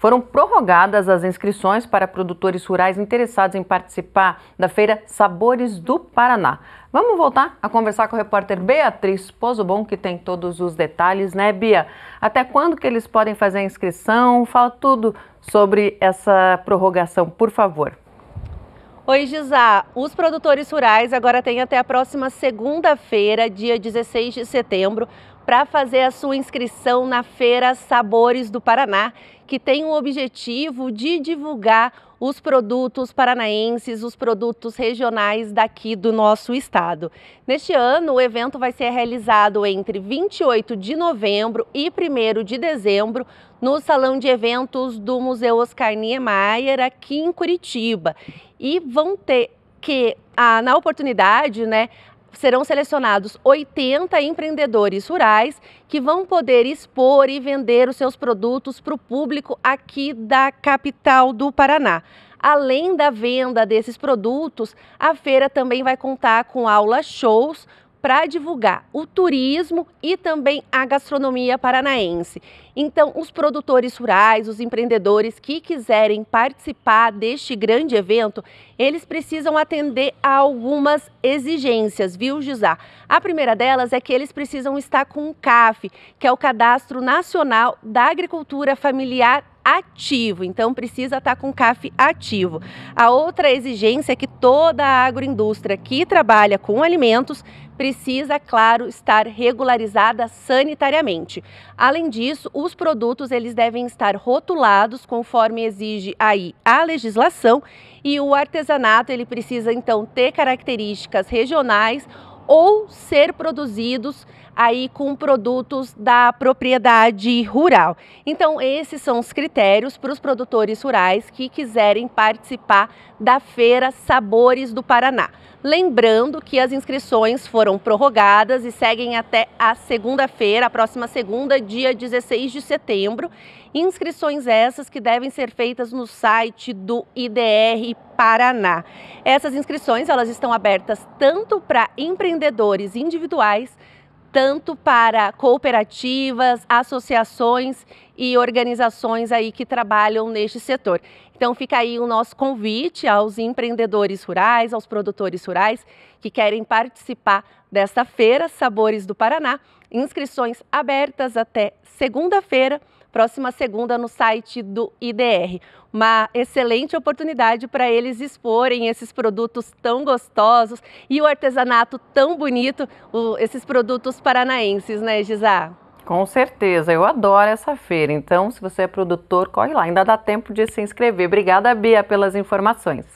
Foram prorrogadas as inscrições para produtores rurais interessados em participar da feira Sabores do Paraná. Vamos voltar a conversar com a repórter Beatriz Pozobon, que tem todos os detalhes, né, Bia? Até quando que eles podem fazer a inscrição? Fala tudo sobre essa prorrogação, por favor. Oi, Gisá. Os produtores rurais agora têm até a próxima segunda-feira, dia 16 de setembro, para fazer a sua inscrição na Feira Sabores do Paraná, que tem o objetivo de divulgar os produtos paranaenses, os produtos regionais daqui do nosso estado. Neste ano, o evento vai ser realizado entre 28 de novembro e 1 de dezembro no Salão de Eventos do Museu Oscar Niemeyer, aqui em Curitiba. E vão ter que ah, na oportunidade, né, serão selecionados 80 empreendedores rurais que vão poder expor e vender os seus produtos para o público aqui da capital do Paraná. Além da venda desses produtos, a feira também vai contar com aula shows para divulgar o turismo e também a gastronomia paranaense. Então, os produtores rurais, os empreendedores que quiserem participar deste grande evento, eles precisam atender a algumas exigências, viu, Gisá? A primeira delas é que eles precisam estar com o CAF, que é o Cadastro Nacional da Agricultura Familiar ativo, então precisa estar tá com CAF ativo. A outra exigência é que toda a agroindústria que trabalha com alimentos precisa, claro, estar regularizada sanitariamente. Além disso, os produtos eles devem estar rotulados conforme exige aí a legislação e o artesanato ele precisa então ter características regionais ou ser produzidos aí com produtos da propriedade rural. Então, esses são os critérios para os produtores rurais que quiserem participar da feira Sabores do Paraná. Lembrando que as inscrições foram prorrogadas e seguem até a segunda-feira, a próxima segunda, dia 16 de setembro, Inscrições essas que devem ser feitas no site do IDR Paraná. Essas inscrições elas estão abertas tanto para empreendedores individuais, tanto para cooperativas, associações e organizações aí que trabalham neste setor. Então fica aí o nosso convite aos empreendedores rurais, aos produtores rurais que querem participar desta feira Sabores do Paraná. Inscrições abertas até segunda-feira próxima segunda no site do IDR. Uma excelente oportunidade para eles exporem esses produtos tão gostosos e o artesanato tão bonito, o, esses produtos paranaenses, né, Gisá? Com certeza, eu adoro essa feira. Então, se você é produtor, corre lá, ainda dá tempo de se inscrever. Obrigada, Bia, pelas informações.